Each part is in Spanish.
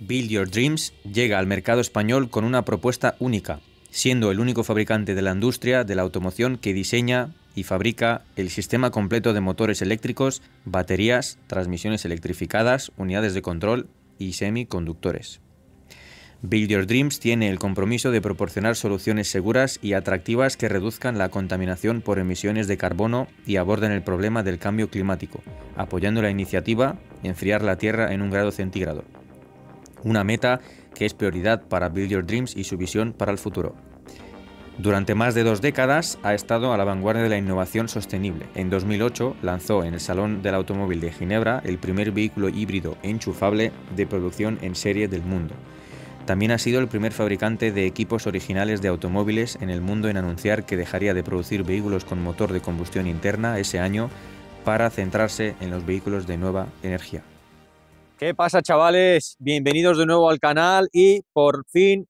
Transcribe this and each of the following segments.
Build Your Dreams llega al mercado español con una propuesta única, siendo el único fabricante de la industria de la automoción que diseña y fabrica el sistema completo de motores eléctricos, baterías, transmisiones electrificadas, unidades de control y semiconductores. Build Your Dreams tiene el compromiso de proporcionar soluciones seguras y atractivas que reduzcan la contaminación por emisiones de carbono y aborden el problema del cambio climático, apoyando la iniciativa Enfriar la Tierra en un grado centígrado una meta que es prioridad para Build Your Dreams y su visión para el futuro. Durante más de dos décadas ha estado a la vanguardia de la innovación sostenible. En 2008 lanzó en el Salón del Automóvil de Ginebra el primer vehículo híbrido enchufable de producción en serie del mundo. También ha sido el primer fabricante de equipos originales de automóviles en el mundo en anunciar que dejaría de producir vehículos con motor de combustión interna ese año para centrarse en los vehículos de nueva energía. ¿Qué pasa chavales? Bienvenidos de nuevo al canal y por fin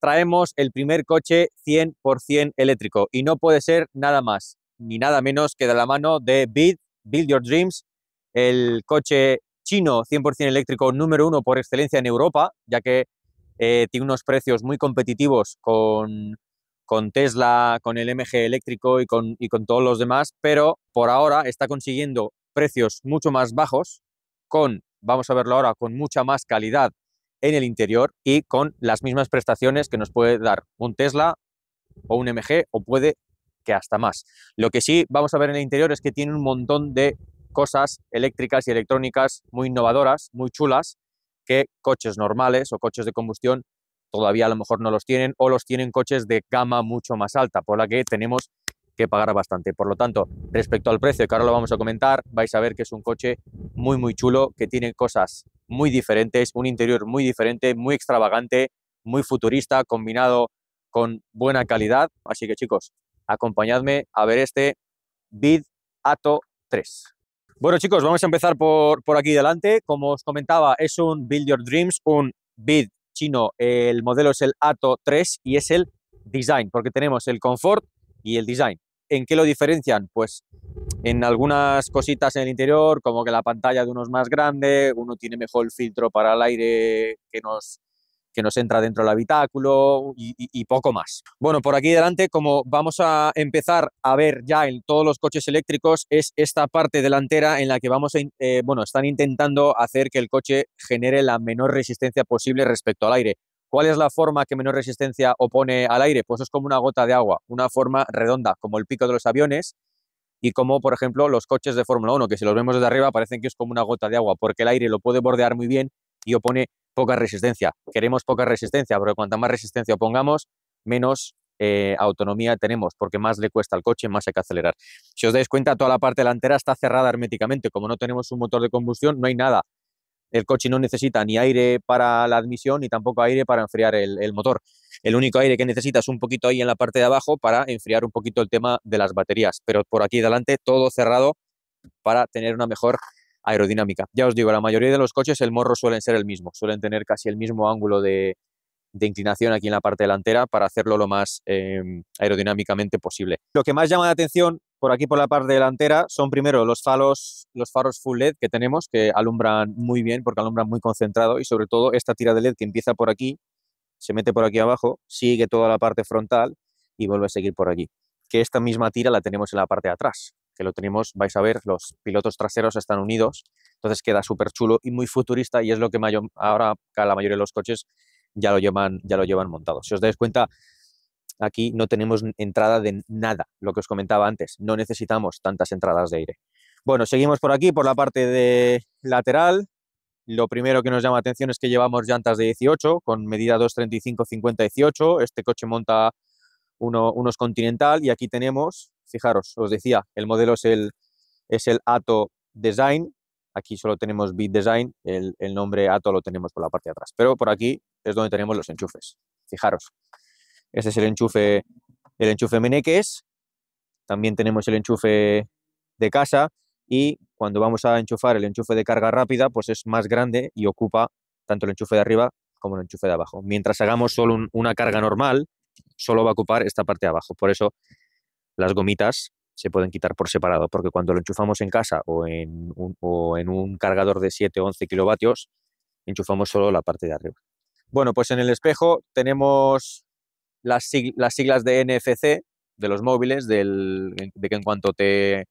traemos el primer coche 100% eléctrico y no puede ser nada más ni nada menos que de la mano de BID, Build Your Dreams, el coche chino 100% eléctrico número uno por excelencia en Europa, ya que eh, tiene unos precios muy competitivos con, con Tesla, con el MG eléctrico y con, y con todos los demás, pero por ahora está consiguiendo precios mucho más bajos con vamos a verlo ahora, con mucha más calidad en el interior y con las mismas prestaciones que nos puede dar un Tesla o un MG o puede que hasta más. Lo que sí vamos a ver en el interior es que tiene un montón de cosas eléctricas y electrónicas muy innovadoras, muy chulas, que coches normales o coches de combustión todavía a lo mejor no los tienen o los tienen coches de gama mucho más alta, por la que tenemos que pagar bastante. Por lo tanto, respecto al precio, que ahora lo vamos a comentar, vais a ver que es un coche muy, muy chulo, que tiene cosas muy diferentes, un interior muy diferente, muy extravagante, muy futurista, combinado con buena calidad. Así que chicos, acompañadme a ver este Bid Ato 3. Bueno chicos, vamos a empezar por, por aquí delante. Como os comentaba, es un Build Your Dreams, un Bid chino. El modelo es el Ato 3 y es el Design, porque tenemos el confort y el design. ¿En qué lo diferencian? Pues en algunas cositas en el interior, como que la pantalla de uno es más grande, uno tiene mejor filtro para el aire que nos, que nos entra dentro del habitáculo y, poco más. Bueno, por aquí delante, como vamos a empezar a ver ya en todos los coches eléctricos, es esta parte delantera en la que vamos eh, bueno, están intentando hacer que el coche genere la menor resistencia posible respecto al aire. ¿Cuál es la forma que menor resistencia opone al aire? Pues es como una gota de agua, una forma redonda, como el pico de los aviones y como, por ejemplo, los coches de Fórmula 1, que si los vemos desde arriba parecen que es como una gota de agua, porque el aire lo puede bordear muy bien y opone poca resistencia. Queremos poca resistencia, porque cuanta más resistencia opongamos, menos eh, autonomía tenemos, porque más le cuesta al coche, más hay que acelerar. Si os dais cuenta, toda la parte delantera está cerrada herméticamente. Como no tenemos un motor de combustión, no hay nada el coche no necesita ni aire para la admisión ni tampoco aire para enfriar el, motor. El único aire que necesita es un poquito ahí en la parte de abajo para enfriar un poquito el tema de las baterías, pero por aquí delante todo cerrado para tener una mejor aerodinámica. Ya os digo, la mayoría de los coches el morro suelen ser el mismo, suelen tener casi el mismo ángulo de, de inclinación aquí en la parte delantera para hacerlo lo más em, aerodinámicamente posible. Lo que más llama la atención por aquí por la parte delantera son primero los faros, los faros full LED que tenemos que alumbran muy bien porque alumbran muy concentrado y sobre todo esta tira de LED que empieza por aquí, se mete por aquí abajo, sigue toda la parte frontal y vuelve a seguir por aquí. Que esta misma tira la tenemos en la parte de atrás, que lo tenemos, vais a ver, los pilotos traseros están unidos, entonces queda súper chulo y muy futurista y es lo que mayor, ahora la mayoría de los coches ya lo llevan, ya lo llevan montado. Si os dais cuenta, aquí no tenemos entrada de nada, lo que os comentaba antes, no necesitamos tantas entradas de aire. Bueno, seguimos por aquí, por la parte de lateral. Lo primero que nos llama atención es que llevamos llantas de 18 con medida 235-50-18. Este coche monta uno, unos Continental y aquí tenemos, fijaros, os decía, el modelo es el, es el Ato Design. Aquí solo tenemos Bit Design, el, el nombre Ato lo tenemos por la parte de atrás. Pero por aquí es donde tenemos los enchufes. Fijaros, este es el enchufe, el enchufe Meneques, también tenemos el enchufe de casa y cuando vamos a enchufar el enchufe de carga rápida, pues es más grande y ocupa tanto el enchufe de arriba como el enchufe de abajo. Mientras hagamos solo una carga normal, solo va a ocupar esta parte de abajo. Por eso las gomitas se pueden quitar por separado, porque cuando lo enchufamos en casa o en un, o en un cargador de 7 o 11 kilovatios, enchufamos solo la parte de arriba. Bueno, pues en el espejo tenemos las, las siglas de NFC de los móviles, del, de que en cuanto te,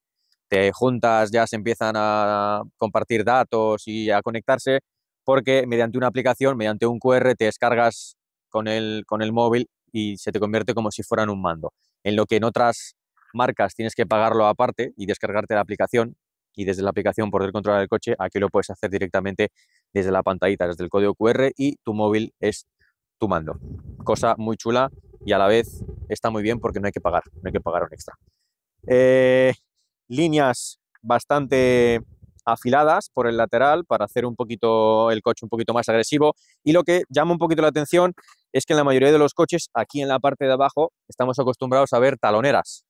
te juntas ya se empiezan a compartir datos y a conectarse, porque mediante una aplicación, mediante un QR, te descargas con el, con el móvil y se te convierte como si fueran un mando. En lo que en otras marcas tienes que pagarlo aparte y descargarte la aplicación, y desde la aplicación poder controlar el coche, aquí lo puedes hacer directamente desde la pantallita, desde el código QR y tu móvil es tu mando. Cosa muy chula y a la vez está muy bien porque no hay que pagar, no hay que pagar un extra. Eh, líneas bastante afiladas por el lateral para hacer un poquito el coche un poquito más agresivo y lo que llama un poquito la atención es que en la mayoría de los coches aquí en la parte de abajo estamos acostumbrados a ver taloneras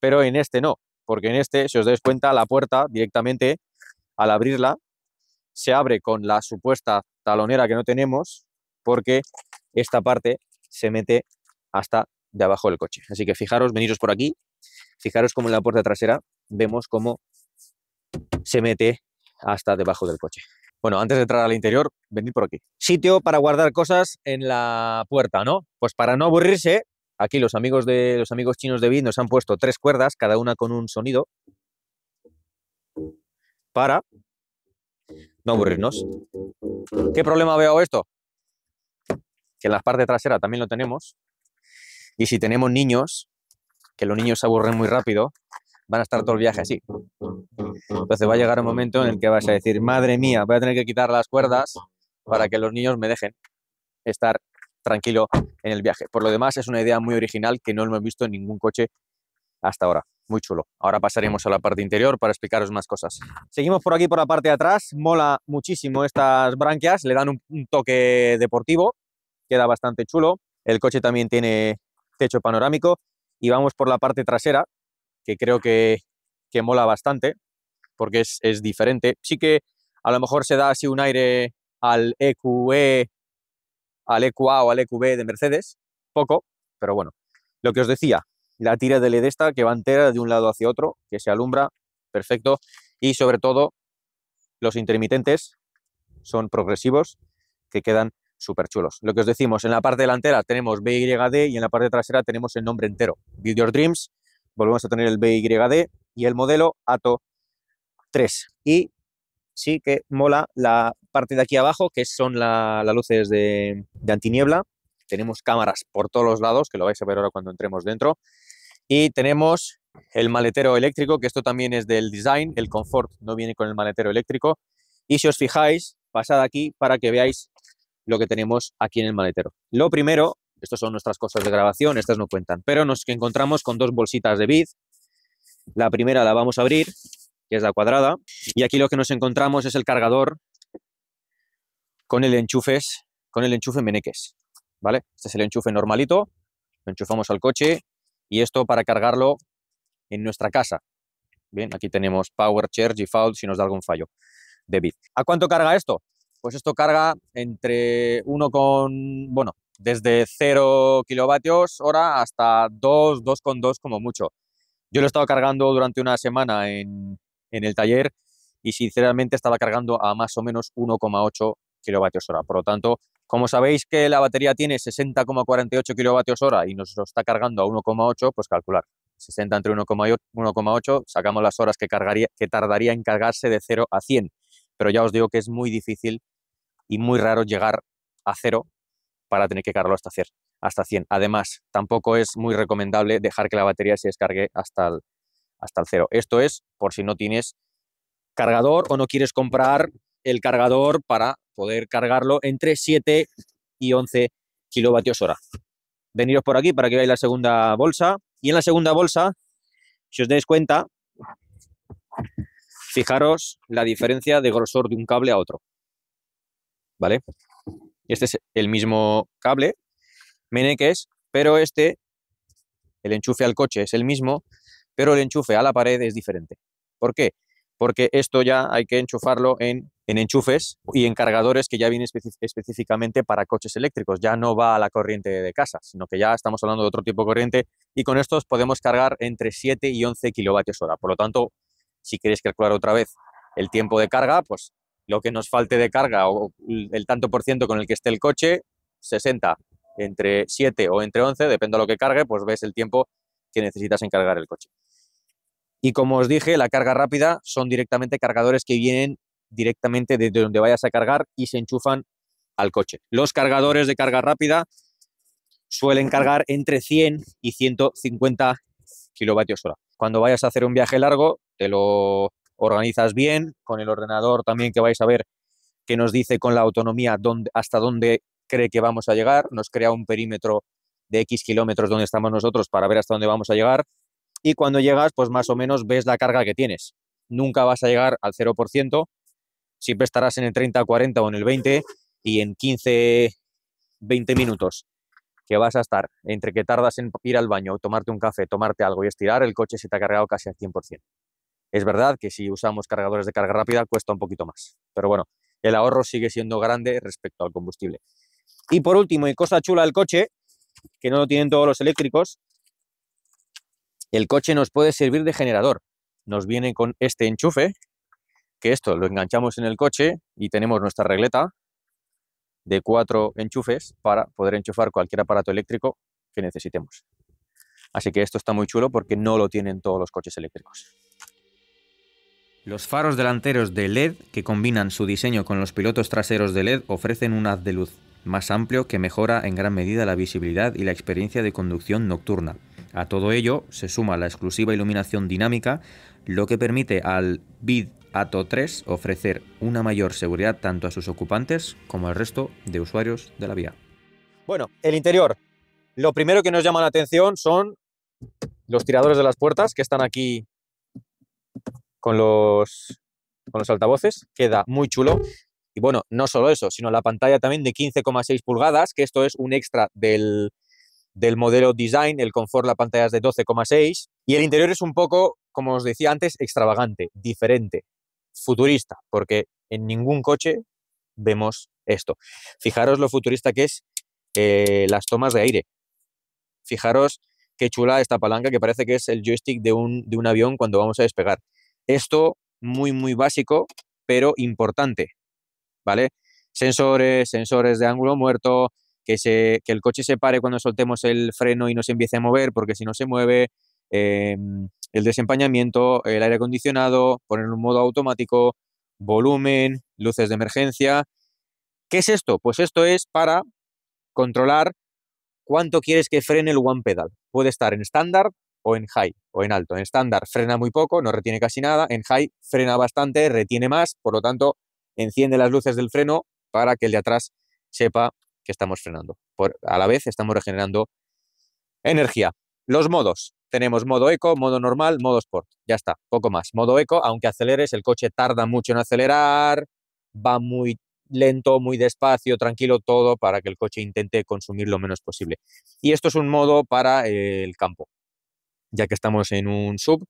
pero en este no porque en este, si os dais cuenta, la puerta directamente al abrirla se abre con la supuesta talonera que no tenemos, porque esta parte se mete hasta debajo del coche. Así que fijaros, veniros por aquí, fijaros como en la puerta trasera vemos cómo se mete hasta debajo del coche. Bueno, antes de entrar al interior, venid por aquí. Sitio para guardar cosas en la puerta, ¿no? Pues para no aburrirse, Aquí los amigos de los amigos chinos de Bit nos han puesto tres cuerdas, cada una con un sonido, para no aburrirnos. ¿Qué problema veo esto? Que en la parte trasera también lo tenemos. Y si tenemos niños, que los niños se aburren muy rápido, van a estar todo el viaje así. Entonces va a llegar un momento en el que vas a decir, madre mía, voy a tener que quitar las cuerdas para que los niños me dejen estar tranquilo en el viaje. Por lo demás, es una idea muy original que no lo he visto en ningún coche hasta ahora. Muy chulo. Ahora pasaremos a la parte interior para explicaros más cosas. Seguimos por aquí, por la parte de atrás. Mola muchísimo estas branquias. Le dan un, toque deportivo. Queda bastante chulo. El coche también tiene techo panorámico. Y vamos por la parte trasera, que creo que, mola bastante, porque es, es diferente. Sí que a lo mejor se da así un aire al EQE al EQA o al EQB de Mercedes, poco, pero bueno. Lo que os decía, la tira de LED esta que va entera de un lado hacia otro, que se alumbra, perfecto, y sobre todo los intermitentes son progresivos que quedan súper chulos. Lo que os decimos, en la parte delantera tenemos BYD y en la parte trasera tenemos el nombre entero, Build Your Dreams, volvemos a tener el BYD y el modelo ATO 3. Y sí que mola la parte de aquí abajo, que son las luces de, de antiniebla. Tenemos cámaras por todos los lados, que lo vais a ver ahora cuando entremos dentro. Y tenemos el maletero eléctrico, que esto también es del design, el confort no viene con el maletero eléctrico. Y si os fijáis, pasad aquí para que veáis lo que tenemos aquí en el maletero. Lo primero, estas son nuestras cosas de grabación, estas no cuentan, pero nos encontramos con dos bolsitas de vid. La primera la vamos a abrir que es la cuadrada. Y aquí lo que nos encontramos es el cargador con el con el enchufe meneques, ¿vale? Este es el enchufe normalito, lo enchufamos al coche y esto para cargarlo en nuestra casa. Bien, aquí tenemos Power Charge y Fault si nos da algún fallo de bit. ¿A cuánto carga esto? Pues esto carga entre 1 con, bueno, desde 0 kilovatios hora hasta 2, 2,2 como mucho. Yo lo he estado cargando durante una semana en en el taller y sinceramente estaba cargando a más o menos 1,8 kilovatios hora. Por lo tanto, como sabéis que la batería tiene 60,48 hora y nos lo está cargando a 1,8, pues calcular. 60 entre 1,8, sacamos las horas que, cargaría, que tardaría en cargarse de 0 a 100. Pero ya os digo que es muy difícil y muy raro llegar a 0 para tener que cargarlo hasta Hasta 100. Además, tampoco es muy recomendable dejar que la batería se descargue hasta el hasta el cero. Esto es por si no tienes cargador o no quieres comprar el cargador para poder cargarlo entre 7 y 11 kilovatios hora. Veniros por aquí para que veáis la segunda bolsa. Y en la segunda bolsa, si os dais cuenta, fijaros la diferencia de grosor de un cable a otro. ¿Vale? Este es el mismo cable, Meneques, pero este, el enchufe al coche es el mismo, pero el enchufe a la pared es diferente. ¿Por qué? Porque esto ya hay que enchufarlo en, en enchufes y en cargadores que ya vienen específicamente para coches eléctricos. Ya no va a la corriente de casa, sino que ya estamos hablando de otro tipo de corriente y con estos podemos cargar entre 7 y 11 kilovatios hora. Por lo tanto, si queréis calcular otra vez el tiempo de carga, pues lo que nos falte de carga o el tanto por ciento con el que esté el coche, 60 entre 7 o entre 11, depende de lo que cargue, pues ves el tiempo que necesitas encargar el coche. Y como os dije, la carga rápida son directamente cargadores que vienen directamente desde donde vayas a cargar y se enchufan al coche. Los cargadores de carga rápida suelen cargar entre 100 y 150 kilovatios hora. Cuando vayas a hacer un viaje largo, te lo organizas bien con el ordenador también que vais a ver que nos dice con la autonomía hasta dónde cree que vamos a llegar, nos crea un perímetro de X kilómetros donde estamos nosotros para ver hasta dónde vamos a llegar. Y cuando llegas, pues más o menos ves la carga que tienes. Nunca vas a llegar al 0%, siempre estarás en el 30, 40 o en el 20 y en 15, 20 minutos que vas a estar entre que tardas en ir al baño, tomarte un café, tomarte algo y estirar, el coche se te ha cargado casi al 100%. Es verdad que si usamos cargadores de carga rápida cuesta un poquito más, pero bueno, el ahorro sigue siendo grande respecto al combustible. Y por último, y cosa chula del coche, que no lo tienen todos los eléctricos, el coche nos puede servir de generador. Nos viene con este enchufe, que esto lo enganchamos en el coche y tenemos nuestra regleta de cuatro enchufes para poder enchufar cualquier aparato eléctrico que necesitemos. Así que esto está muy chulo porque no lo tienen todos los coches eléctricos. Los faros delanteros de LED, que combinan su diseño con los pilotos traseros de LED, ofrecen un haz de luz más amplio que mejora en gran medida la visibilidad y la experiencia de conducción nocturna. A todo ello se suma la exclusiva iluminación dinámica, lo que permite al BID ATO 3 ofrecer una mayor seguridad tanto a sus ocupantes como al resto de usuarios de la vía. Bueno, el interior. Lo primero que nos llama la atención son los tiradores de las puertas que están aquí con los, con los altavoces. Queda muy chulo. Y bueno, no solo eso, sino la pantalla también de 15,6 pulgadas, que esto es un extra del, modelo design, el confort, la pantalla es de 12,6 y el interior es un poco, como os decía antes, extravagante, diferente, futurista, porque en ningún coche vemos esto. Fijaros lo futurista que es eh, las tomas de aire. Fijaros qué chula esta palanca que parece que es el joystick de un, de un avión cuando vamos a despegar. Esto muy, muy básico, pero importante. ¿vale? Sensores, sensores de ángulo muerto, que, se, que el coche se pare cuando soltemos el freno y no se empiece a mover, porque si no se mueve, em, el desempañamiento, el aire acondicionado, poner un modo automático, volumen, luces de emergencia. ¿Qué es esto? Pues esto es para controlar cuánto quieres que frene el one pedal. Puede estar en estándar o en high o en alto. En estándar frena muy poco, no retiene casi nada. En high frena bastante, retiene más, por lo tanto enciende las luces del freno para que el de atrás sepa que estamos frenando. a la vez estamos regenerando energía. Los modos. Tenemos modo eco, modo normal, modo sport. Ya está, poco más. Modo eco, aunque aceleres, el coche tarda mucho en acelerar, va muy lento, muy despacio, tranquilo, todo para que el coche intente consumir lo menos posible. Y esto es un modo para eh, el campo. Ya que estamos en un sub,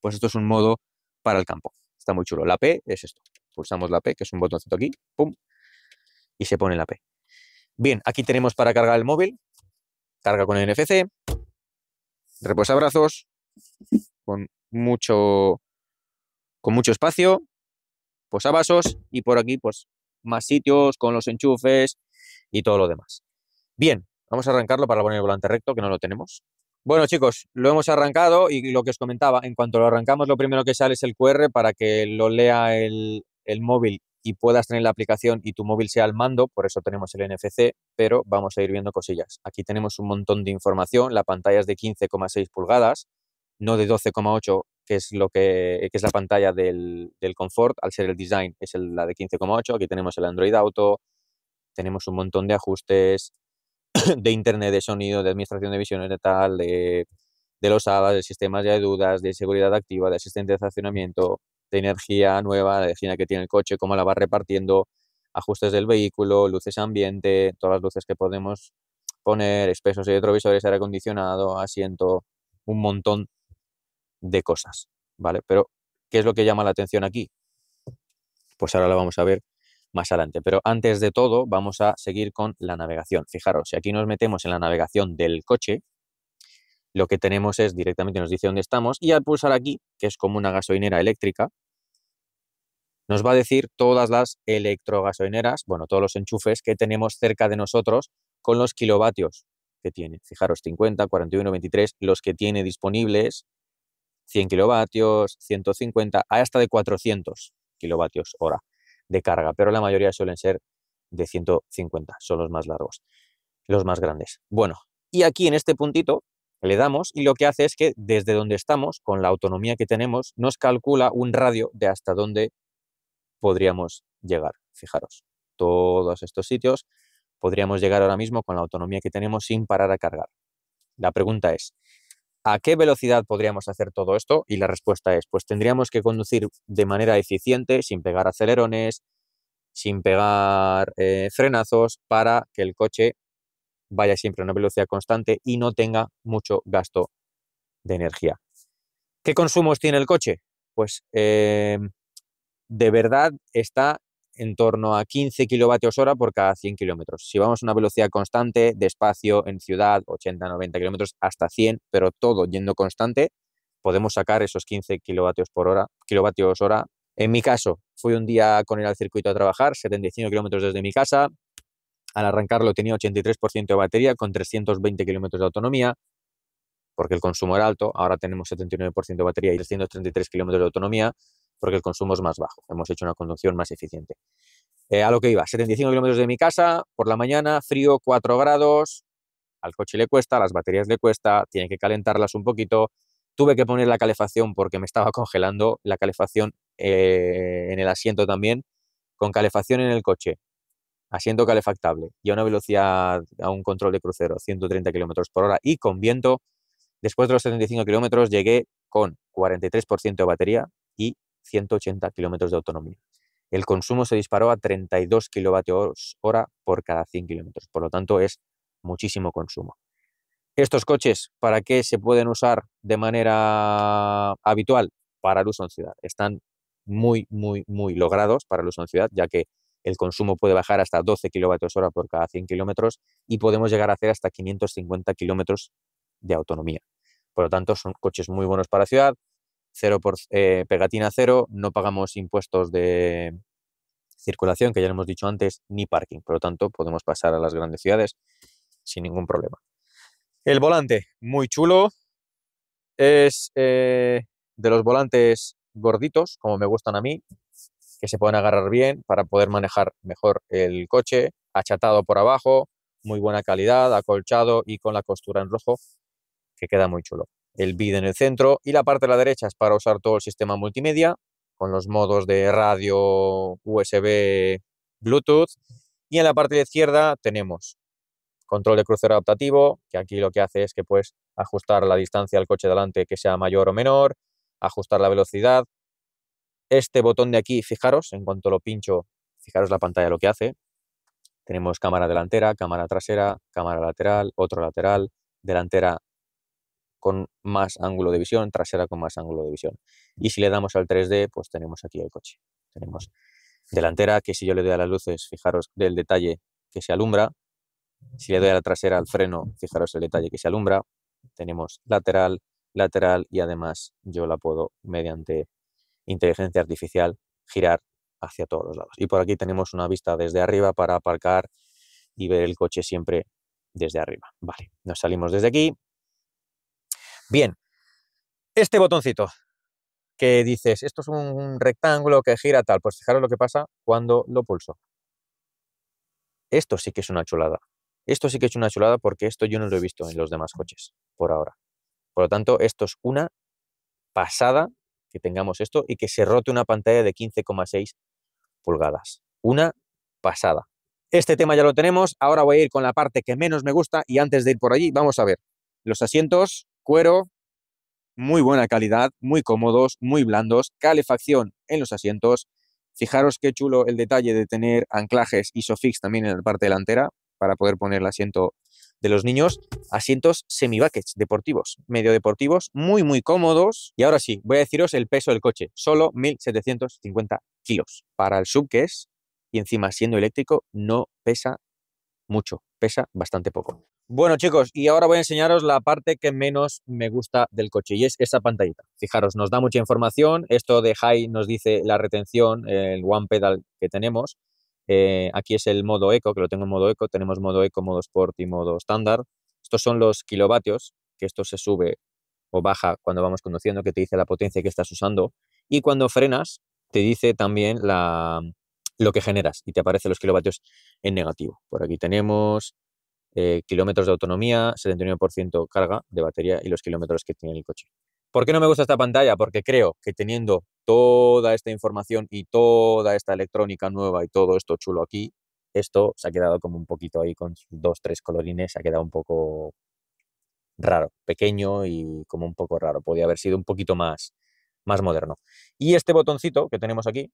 pues esto es un modo para el campo. Está muy chulo. La P es esto. Pulsamos la P, que es un botoncito aquí, pum, y se pone la P. Bien, aquí tenemos para cargar el móvil, carga con el NFC, reposabrazos, con mucho, con mucho espacio, posavasos pues y por aquí pues más sitios con los enchufes y todo lo demás. Bien, vamos a arrancarlo para poner el volante recto, que no lo tenemos. Bueno chicos, lo hemos arrancado y lo que os comentaba, en cuanto lo arrancamos lo primero que sale es el QR para que lo lea el, el móvil y puedas tener la aplicación y tu móvil sea el mando, por eso tenemos el NFC, pero vamos a ir viendo cosillas. Aquí tenemos un montón de información, la pantalla es de 15,6 pulgadas, no de 12,8, que es lo que, es la pantalla del, confort, al ser el design es la de 15,8, aquí tenemos el Android Auto, tenemos un montón de ajustes de internet, de sonido, de administración de visiones, de tal, de, los ADA, de sistemas de dudas, de seguridad activa, de asistente de estacionamiento, de energía nueva, de energía que tiene el coche, cómo la va repartiendo, ajustes del vehículo, luces ambiente, todas las luces que podemos poner, espesos y retrovisores, aire acondicionado, asiento, un montón de cosas, ¿vale? Pero, ¿qué es lo que llama la atención aquí? Pues ahora lo vamos a ver más adelante. Pero antes de todo, vamos a seguir con la navegación. Fijaros, si aquí nos metemos en la navegación del coche, lo que tenemos es directamente nos dice dónde estamos y al pulsar aquí, que es como una gasolinera eléctrica, nos va a decir todas las electrogasolineras, bueno, todos los enchufes que tenemos cerca de nosotros con los kilovatios que tiene. Fijaros, 50, 41, 23, los que tiene disponibles, 100 kilovatios, 150, hasta de 400 kilovatios hora de carga, pero la mayoría suelen ser de 150, son los más largos, los más grandes. Bueno, y aquí en este puntito le damos y lo que hace es que desde donde estamos, con la autonomía que tenemos, nos calcula un radio de hasta dónde podríamos llegar. Fijaros, todos estos sitios podríamos llegar ahora mismo con la autonomía que tenemos sin parar a cargar. La pregunta es, ¿a qué velocidad podríamos hacer todo esto? Y la respuesta es, pues tendríamos que conducir de manera eficiente, sin pegar acelerones, sin pegar eh, frenazos, para que el coche vaya siempre a una velocidad constante y no tenga mucho gasto de energía. ¿Qué consumos tiene el coche? Pues eh, de verdad está en torno a 15 kilovatios hora por cada 100 kilómetros. Si vamos a una velocidad constante, despacio, en ciudad, 80, 90 kilómetros, hasta 100, pero todo yendo constante, podemos sacar esos 15 kilovatios por hora, kilovatios hora. En mi caso, fui un día con ir al circuito a trabajar, 75 kilómetros desde mi casa. Al arrancarlo tenía 83% de batería con 320 kilómetros de autonomía, porque el consumo era alto. Ahora tenemos 79% de batería y 333 kilómetros de autonomía porque el consumo es más bajo. Hemos hecho una conducción más eficiente. Eh, a lo que iba, 75 kilómetros de mi casa, por la mañana, frío, 4 grados, al coche le cuesta, las baterías le cuesta, tiene que calentarlas un poquito. Tuve que poner la calefacción porque me estaba congelando, la calefacción eh, en el asiento también, con calefacción en el coche, asiento calefactable y a una velocidad, a un control de crucero, 130 kilómetros por hora y con viento. Después de los 75 kilómetros llegué con 43% de batería y 180 kilómetros de autonomía. El consumo se disparó a 32 kilovatios hora por cada 100 kilómetros, por lo tanto es muchísimo consumo. Estos coches, ¿para qué se pueden usar de manera habitual? Para el uso en ciudad. Están muy, muy, muy logrados para el uso en ciudad, ya que el consumo puede bajar hasta 12 kilovatios hora por cada 100 kilómetros y podemos llegar a hacer hasta 550 kilómetros de autonomía. Por lo tanto, son coches muy buenos para ciudad, por, eh, pegatina cero, no pagamos impuestos de circulación, que ya lo hemos dicho antes, ni parking. Por lo tanto, podemos pasar a las grandes ciudades sin ningún problema. El volante, muy chulo. Es eh, de los volantes gorditos, como me gustan a mí, que se pueden agarrar bien para poder manejar mejor el coche, achatado por abajo, muy buena calidad, acolchado y con la costura en rojo, que queda muy chulo el bid en el centro y la parte de la derecha es para usar todo el sistema multimedia con los modos de radio, USB, Bluetooth y en la parte de izquierda tenemos control de crucero adaptativo, que aquí lo que hace es que puedes ajustar la distancia al coche delante que sea mayor o menor, ajustar la velocidad. Este botón de aquí, fijaros, en cuanto lo pincho, fijaros la pantalla lo que hace. Tenemos cámara delantera, cámara trasera, cámara lateral, otro lateral, delantera con más ángulo de visión, trasera con más ángulo de visión. Y si le damos al 3D, pues tenemos aquí el coche. Tenemos delantera, que si yo le doy a las luces, fijaros del detalle que se alumbra. Si le doy a la trasera al freno, fijaros el detalle que se alumbra. Tenemos lateral, lateral y además yo la puedo, mediante inteligencia artificial, girar hacia todos los lados. Y por aquí tenemos una vista desde arriba para aparcar y ver el coche siempre desde arriba. Vale, nos salimos desde aquí, Bien, este botoncito que dices, esto es un rectángulo que gira tal, pues fijaros lo que pasa cuando lo pulso. Esto sí que es una chulada. Esto sí que es una chulada porque esto yo no lo he visto en los demás coches por ahora. Por lo tanto, esto es una pasada que tengamos esto y que se rote una pantalla de 15,6 pulgadas. Una pasada. Este tema ya lo tenemos, ahora voy a ir con la parte que menos me gusta y antes de ir por allí, vamos a ver. Los asientos Cuero, muy buena calidad, muy cómodos, muy blandos, calefacción en los asientos. Fijaros qué chulo el detalle de tener anclajes ISOFIX también en la parte delantera para poder poner el asiento de los niños, asientos semi deportivos, medio deportivos, muy muy cómodos. Y ahora sí, voy a deciros el peso del coche, solo 1.750 kilos para el sub que es, y encima siendo eléctrico no pesa mucho, pesa bastante poco. Bueno chicos, y ahora voy a enseñaros la parte que menos me gusta del coche y es esa pantallita. Fijaros, nos da mucha información, esto de high nos dice la retención, el one pedal que tenemos, eh, aquí es el modo eco, que lo tengo en modo eco, tenemos modo eco, modo sport y modo estándar. Estos son los kilovatios, que esto se sube o baja cuando vamos conduciendo, que te dice la potencia que estás usando. Y cuando frenas, te dice también la, lo que generas y te aparecen los kilovatios en negativo. Por aquí tenemos eh, kilómetros de autonomía, 79% carga de batería y los kilómetros que tiene el coche. ¿Por qué no me gusta esta pantalla? Porque creo que teniendo toda esta información y toda esta electrónica nueva y todo esto chulo aquí, esto se ha quedado como un poquito ahí con dos, tres colorines, se ha quedado un poco raro, pequeño y como un poco raro. Podría haber sido un poquito más, más moderno. Y este botoncito que tenemos aquí,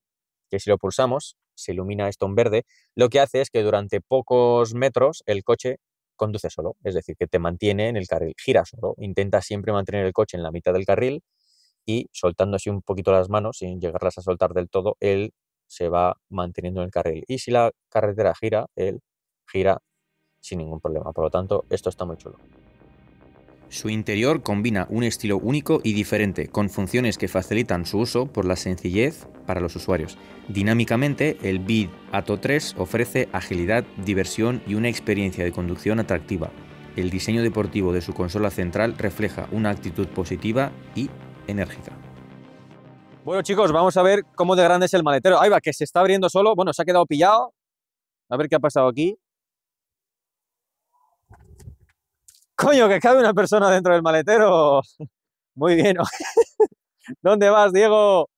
que si lo pulsamos, se ilumina esto en verde, lo que hace es que durante pocos metros el coche conduce solo, es decir, que te mantiene en el carril, gira solo, intenta siempre mantener el coche en la mitad del carril y soltando así un poquito las manos, sin llegarlas a soltar del todo, él se va manteniendo en el carril. Y si la carretera gira, él gira sin ningún problema. Por lo tanto, esto está muy chulo. Su interior combina un estilo único y diferente, con funciones que facilitan su uso por la sencillez para los usuarios. Dinámicamente, el Bid Ato 3 ofrece agilidad, diversión y una experiencia de conducción atractiva. El diseño deportivo de su consola central refleja una actitud positiva y enérgica. Bueno chicos, vamos a ver cómo de grande es el maletero. Ahí va, que se está abriendo solo. Bueno, se ha quedado pillado. A ver qué ha pasado aquí. Coño, que cabe una persona dentro del maletero. Muy bien. ¿Dónde vas, Diego?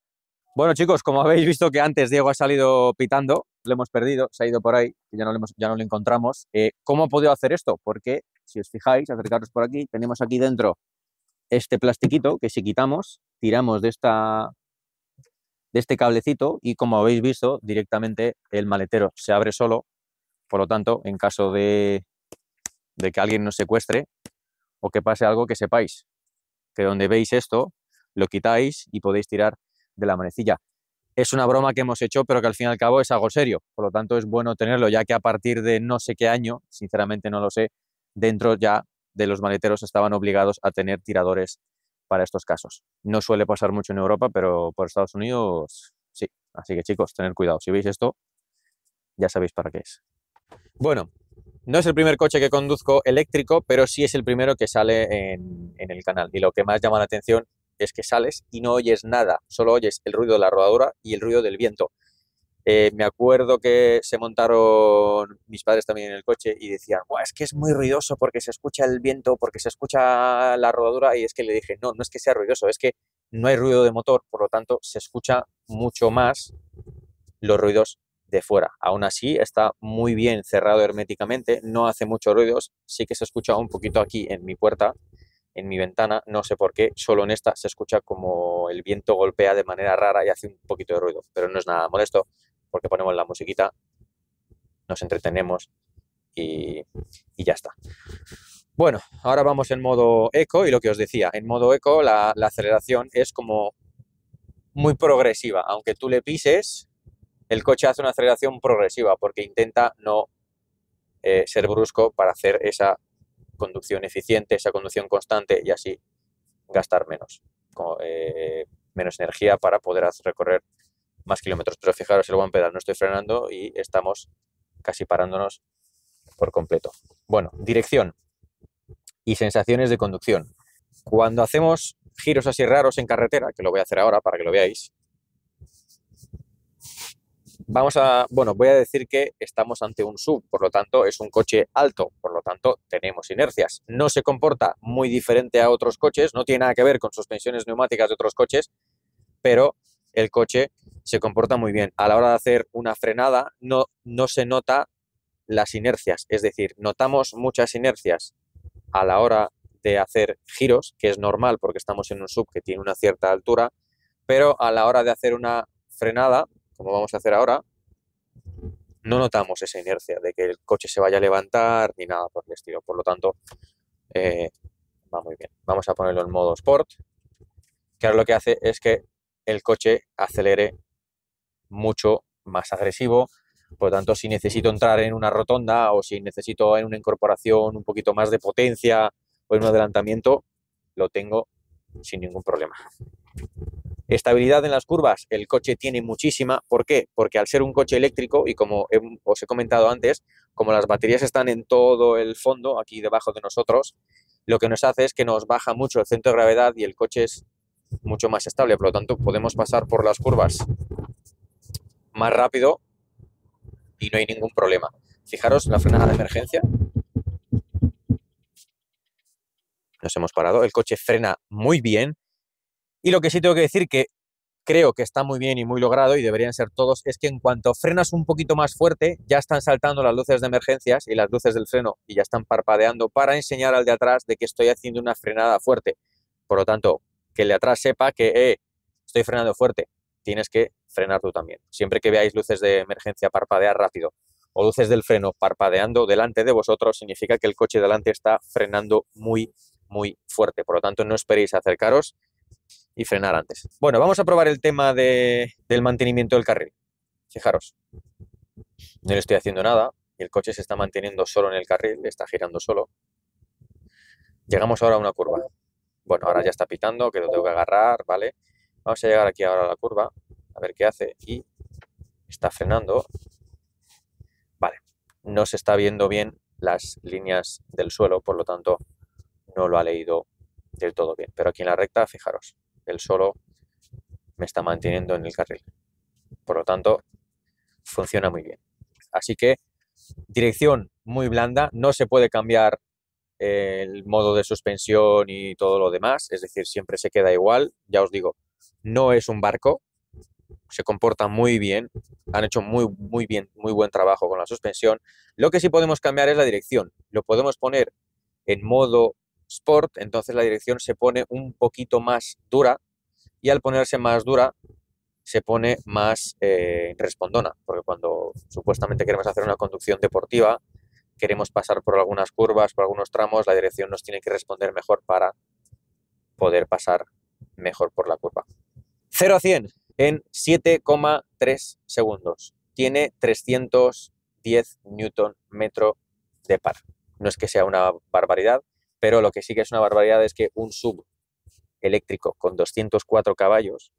Bueno, chicos, como habéis visto que antes Diego ha salido pitando, lo hemos perdido, se ha ido por ahí, ya no lo ya no lo encontramos. Eh, ¿Cómo ha podido hacer esto? Porque, si os fijáis, acercaros por aquí, tenemos aquí dentro este plastiquito que si quitamos, tiramos de, esta, de este cablecito y como habéis visto, directamente el maletero se abre solo. Por lo tanto, en caso de de que alguien nos secuestre o que pase algo que sepáis, que donde veis esto lo quitáis y podéis tirar de la manecilla. Es una broma que hemos hecho, pero que al fin y al cabo es algo serio. Por lo tanto, es bueno tenerlo, ya que a partir de no sé qué año, sinceramente no lo sé, dentro ya de los maleteros estaban obligados a tener tiradores para estos casos. No suele pasar mucho en Europa, pero por Estados Unidos sí. Así que chicos, tener cuidado. Si veis esto, ya sabéis para qué es. Bueno, no es el primer coche que conduzco eléctrico, pero sí es el primero que sale en, el canal. Y lo que más llama la atención es que sales y no oyes nada, solo oyes el ruido de la rodadura y el ruido del viento. Eh, me acuerdo que se montaron mis padres también en el coche y decían, es que es muy ruidoso porque se escucha el viento, porque se escucha la rodadura. Y es que le dije, no, no es que sea ruidoso, es que no hay ruido de motor, por lo tanto se escucha mucho más los ruidos de fuera. Aún así está muy bien cerrado herméticamente, no hace muchos ruidos, sí que se escucha un poquito aquí en mi puerta, en mi ventana, no sé por qué, solo en esta se escucha como el viento golpea de manera rara y hace un poquito de ruido, pero no es nada molesto porque ponemos la musiquita, nos entretenemos y, ya está. Bueno, ahora vamos en modo eco y lo que os decía, en modo eco la aceleración es como muy progresiva, aunque tú le pises, el coche hace una aceleración progresiva porque intenta no eh, ser brusco para hacer esa conducción eficiente, esa conducción constante y así gastar menos, eh, menos energía para poder recorrer más kilómetros. Pero fijaros, el buen pedal no estoy frenando y estamos casi parándonos por completo. Bueno, dirección y sensaciones de conducción. Cuando hacemos giros así raros en carretera, que lo voy a hacer ahora para que lo veáis, Vamos a, bueno, voy a decir que estamos ante un sub, por lo tanto es un coche alto, por lo tanto tenemos inercias. No se comporta muy diferente a otros coches, no tiene nada que ver con suspensiones neumáticas de otros coches, pero el coche se comporta muy bien. A la hora de hacer una frenada no, no se nota las inercias, es decir, notamos muchas inercias a la hora de hacer giros, que es normal porque estamos en un sub que tiene una cierta altura, pero a la hora de hacer una frenada como vamos a hacer ahora, no notamos esa inercia de que el coche se vaya a levantar ni nada por el estilo. Por lo tanto, eh, va muy bien. Vamos a ponerlo en modo sport, que ahora lo que hace es que el coche acelere mucho más agresivo. Por lo tanto, si necesito entrar en una rotonda o si necesito en una incorporación un poquito más de potencia o en un adelantamiento, lo tengo sin ningún problema. Estabilidad en las curvas, el coche tiene muchísima. ¿Por qué? Porque al ser un coche eléctrico, y como os he comentado antes, como las baterías están en todo el fondo, aquí debajo de nosotros, lo que nos hace es que nos baja mucho el centro de gravedad y el coche es mucho más estable. Por lo tanto, podemos pasar por las curvas más rápido y no hay ningún problema. Fijaros la frenada de emergencia. Nos hemos parado. El coche frena muy bien. Y lo que sí tengo que decir que creo que está muy bien y muy logrado y deberían ser todos es que en cuanto frenas un poquito más fuerte ya están saltando las luces de emergencias y las luces del freno y ya están parpadeando para enseñar al de atrás de que estoy haciendo una frenada fuerte. Por lo tanto, que el de atrás sepa que eh, estoy frenando fuerte, tienes que frenar tú también. Siempre que veáis luces de emergencia parpadear rápido o luces del freno parpadeando delante de vosotros, significa que el coche delante está frenando muy, muy fuerte. Por lo tanto, no esperéis acercaros y frenar antes. Bueno, vamos a probar el tema del mantenimiento del carril. Fijaros, no le estoy haciendo nada, el coche se está manteniendo solo en el carril, está girando solo. Llegamos ahora a una curva. Bueno, ahora ya está pitando, que lo tengo que agarrar, ¿vale? Vamos a llegar aquí ahora a la curva, a ver qué hace. Y está frenando. Vale, no se está viendo bien las líneas del suelo, por lo tanto no lo ha leído del todo bien. Pero aquí en la recta, fijaros, el solo me está manteniendo en el carril. Por lo tanto, funciona muy bien. Así que dirección muy blanda, no se puede cambiar el modo de suspensión y todo lo demás, es decir, siempre se queda igual, ya os digo, no es un barco, se comporta muy bien, han hecho muy, muy bien, muy buen trabajo con la suspensión. Lo que sí podemos cambiar es la dirección, lo podemos poner en modo Sport, entonces la dirección se pone un poquito más dura y al ponerse más dura se pone más eh, respondona, porque cuando supuestamente queremos hacer una conducción deportiva, queremos pasar por algunas curvas, por algunos tramos, la dirección nos tiene que responder mejor para poder pasar mejor por la curva. 0 a 100 en 7,3 segundos. Tiene 310 newton metro de par. No es que sea una barbaridad, pero lo que sí que es una barbaridad es que un sub eléctrico con 204 caballos,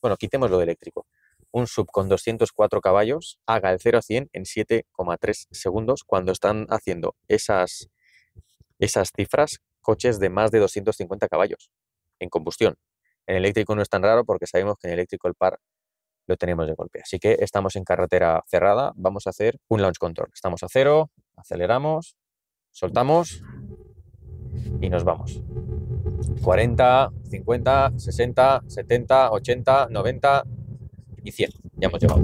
bueno, quitemos lo de eléctrico, un sub con 204 caballos haga el 0 a 100 en 7,3 segundos cuando están haciendo esas, esas cifras coches de más de 250 caballos en combustión. En eléctrico no es tan raro porque sabemos que en eléctrico el par lo tenemos de golpe. Así que estamos en carretera cerrada, vamos a hacer un launch control. Estamos a cero, aceleramos, soltamos y nos vamos. 40, 50, 60, 70, 80, 90 y 100. Ya hemos llegado.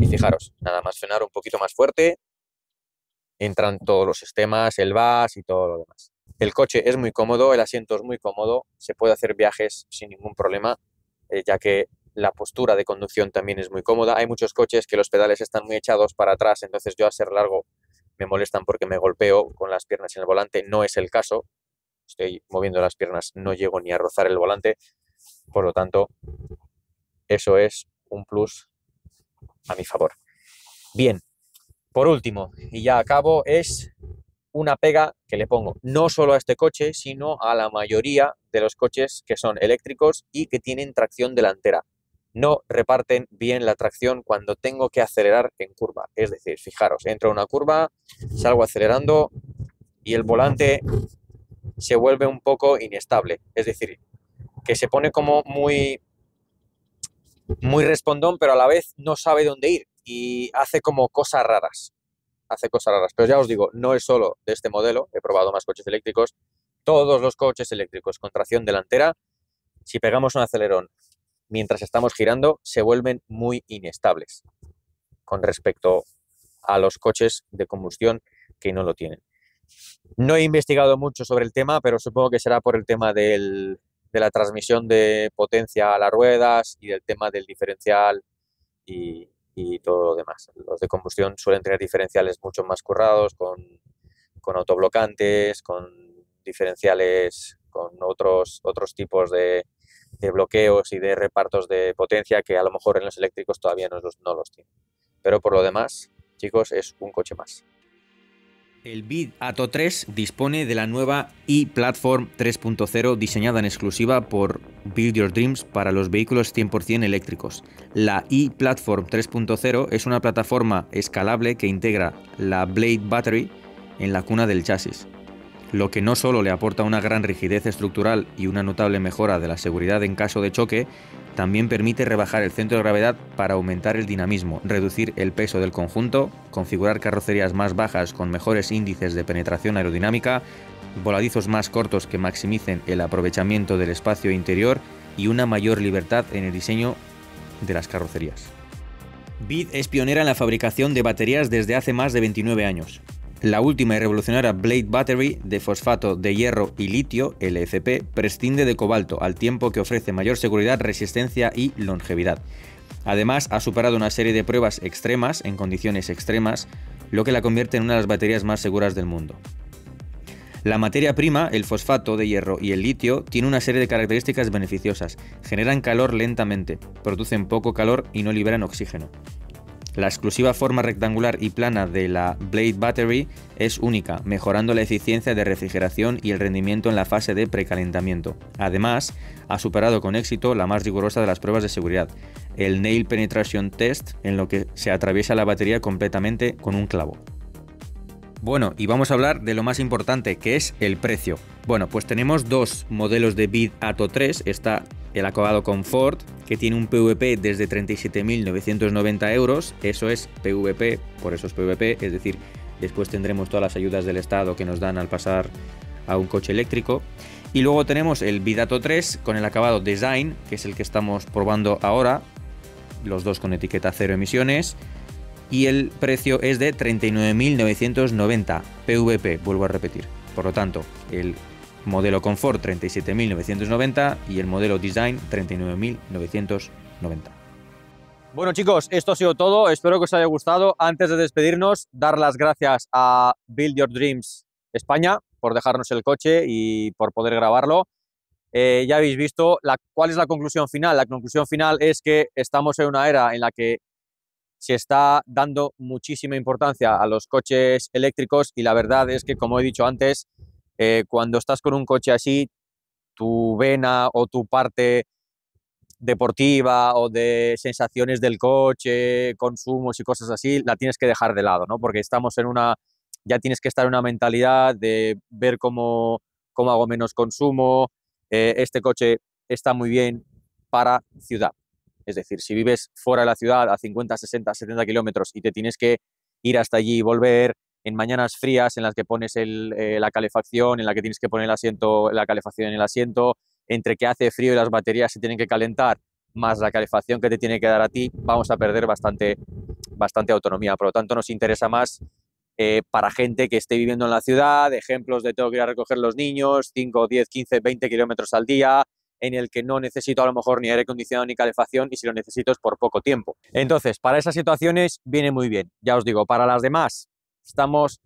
Y fijaros, nada más sonar un poquito más fuerte, entran todos los sistemas, el VAS y todo lo demás. El coche es muy cómodo, el asiento es muy cómodo, se puede hacer viajes sin ningún problema, eh, ya que la postura de conducción también es muy cómoda. Hay muchos coches que los pedales están muy echados para atrás, entonces yo a ser largo me molestan porque me golpeo con las piernas en el volante, no es el caso. Estoy moviendo las piernas, no llego ni a rozar el volante. Por lo tanto, eso es un plus a mi favor. Bien, por último, y ya acabo, es una pega que le pongo no solo a este coche, sino a la mayoría de los coches que son eléctricos y que tienen tracción delantera no reparten bien la tracción cuando tengo que acelerar en curva. Es decir, fijaros, entro en una curva, salgo acelerando y el volante se vuelve un poco inestable. Es decir, que se pone como muy, muy respondón, pero a la vez no sabe dónde ir y hace como cosas raras. Hace cosas raras. Pero ya os digo, no es solo de este modelo, he probado más coches eléctricos. Todos los coches eléctricos con tracción delantera, si pegamos un acelerón mientras estamos girando se vuelven muy inestables con respecto a los coches de combustión que no lo tienen. No he investigado mucho sobre el tema, pero supongo que será por el tema de la transmisión de potencia a las ruedas y del tema del diferencial y, todo lo demás. Los de combustión suelen tener diferenciales mucho más currados, con, con autoblocantes, con diferenciales, con otros, otros tipos de, de bloqueos y de repartos de potencia que a lo mejor en los eléctricos todavía no los, no tiene. Pero por lo demás, chicos, es un coche más. El Bid Ato 3 dispone de la nueva e-Platform 3.0 diseñada en exclusiva por Build Your Dreams para los vehículos 100% eléctricos. La e-Platform 3.0 es una plataforma escalable que integra la Blade Battery en la cuna del chasis lo que no solo le aporta una gran rigidez estructural y una notable mejora de la seguridad en caso de choque, también permite rebajar el centro de gravedad para aumentar el dinamismo, reducir el peso del conjunto, configurar carrocerías más bajas con mejores índices de penetración aerodinámica, voladizos más cortos que maximicen el aprovechamiento del espacio interior y una mayor libertad en el diseño de las carrocerías. BID es pionera en la fabricación de baterías desde hace más de 29 años. La última y revolucionaria Blade Battery de fosfato de hierro y litio, LFP, prescinde de cobalto, al tiempo que ofrece mayor seguridad, resistencia y longevidad. Además, ha superado una serie de pruebas extremas en condiciones extremas, lo que la convierte en una de las baterías más seguras del mundo. La materia prima, el fosfato de hierro y el litio, tiene una serie de características beneficiosas. Generan calor lentamente, producen poco calor y no liberan oxígeno. La exclusiva forma rectangular y plana de la Blade Battery es única, mejorando la eficiencia de refrigeración y el rendimiento en la fase de precalentamiento. Además, ha superado con éxito la más rigurosa de las pruebas de seguridad, el Nail Penetration Test, en lo que se atraviesa la batería completamente con un clavo. Bueno, y vamos a hablar de lo más importante, que es el precio. Bueno, pues tenemos dos modelos de Bid Ato 3. Está el acabado Confort, que tiene un PVP desde 37.990 euros. Eso es PVP, por eso es PVP. Es decir, después tendremos todas las ayudas del Estado que nos dan al pasar a un coche eléctrico. Y luego tenemos el Bidato 3 con el acabado Design, que es el que estamos probando ahora. Los dos con etiqueta cero emisiones y el precio es de 39.990 PVP, vuelvo a repetir. Por lo tanto, el modelo Confort 37.990 y el modelo Design 39.990. Bueno chicos, esto ha sido todo, espero que os haya gustado. Antes de despedirnos, dar las gracias a Build Your Dreams España por dejarnos el coche y por poder grabarlo. Eh, ya habéis visto la, cuál es la conclusión final. La conclusión final es que estamos en una era en la que se está dando muchísima importancia a los coches eléctricos y la verdad es que, como he dicho antes, eh, cuando estás con un coche así, tu vena o tu parte deportiva o de sensaciones del coche, consumos y cosas así, la tienes que dejar de lado, ¿no? Porque estamos en una, ya tienes que estar en una mentalidad de ver cómo, cómo hago menos consumo, eh, este coche está muy bien para ciudad. Es decir, si vives fuera de la ciudad a 50, 60, 70 kilómetros y te tienes que ir hasta allí y volver en mañanas frías en las que pones eh, la calefacción, en la que tienes que poner el asiento, la calefacción en el asiento, entre que hace frío y las baterías se tienen que calentar, más la calefacción que te tiene que dar a ti, vamos a perder bastante, bastante autonomía. Por lo tanto, nos interesa más eh, para gente que esté viviendo en la ciudad, ejemplos de tengo que ir a recoger los niños, 5, 10, 15, 20 kilómetros al día, en el que no necesito a lo mejor ni aire acondicionado ni calefacción y si lo necesito es por poco tiempo. Entonces, para esas situaciones viene muy bien. Ya os digo, para las demás estamos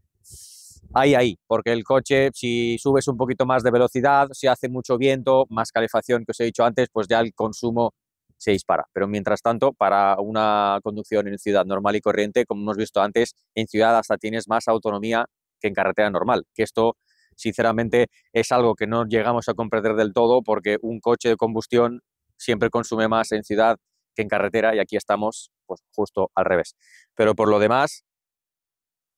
ahí, ahí, porque el coche, si subes un poquito más de velocidad, si hace mucho viento, más calefacción que os he dicho antes, pues ya el consumo se dispara. Pero mientras tanto, para una conducción en ciudad normal y corriente, como hemos visto antes, en ciudad hasta tienes más autonomía que en carretera normal, que esto sinceramente es algo que no llegamos a comprender del todo porque un coche de combustión siempre consume más en ciudad que en carretera y aquí estamos pues justo al revés. Pero por lo demás,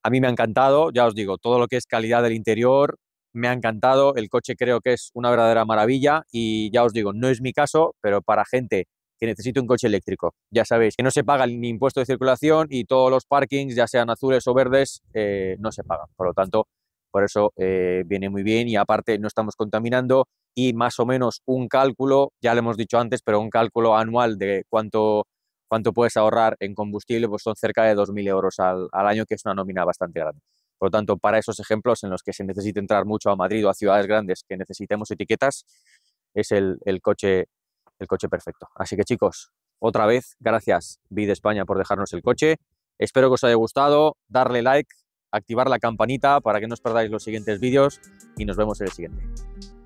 a mí me ha encantado, ya os digo, todo lo que es calidad del interior, me ha encantado, el coche creo que es una verdadera maravilla y ya os digo, no es mi caso, pero para gente que necesite un coche eléctrico, ya sabéis, que no se paga ni impuesto de circulación y todos los parkings, ya sean azules o verdes, eh, no se pagan. Por lo tanto, por eso eh, viene muy bien y aparte no estamos contaminando y más o menos un cálculo, ya lo hemos dicho antes, pero un cálculo anual de cuánto, cuánto puedes ahorrar en combustible, pues son cerca de 2.000 euros al, año, que es una nómina bastante grande. Por lo tanto, para esos ejemplos en los que se necesita entrar mucho a Madrid o a ciudades grandes que necesitemos etiquetas, es el, coche, el coche perfecto. Así que chicos, otra vez, gracias Vida España por dejarnos el coche. Espero que os haya gustado, darle like, activar la campanita para que no os perdáis los siguientes vídeos y nos vemos en el siguiente.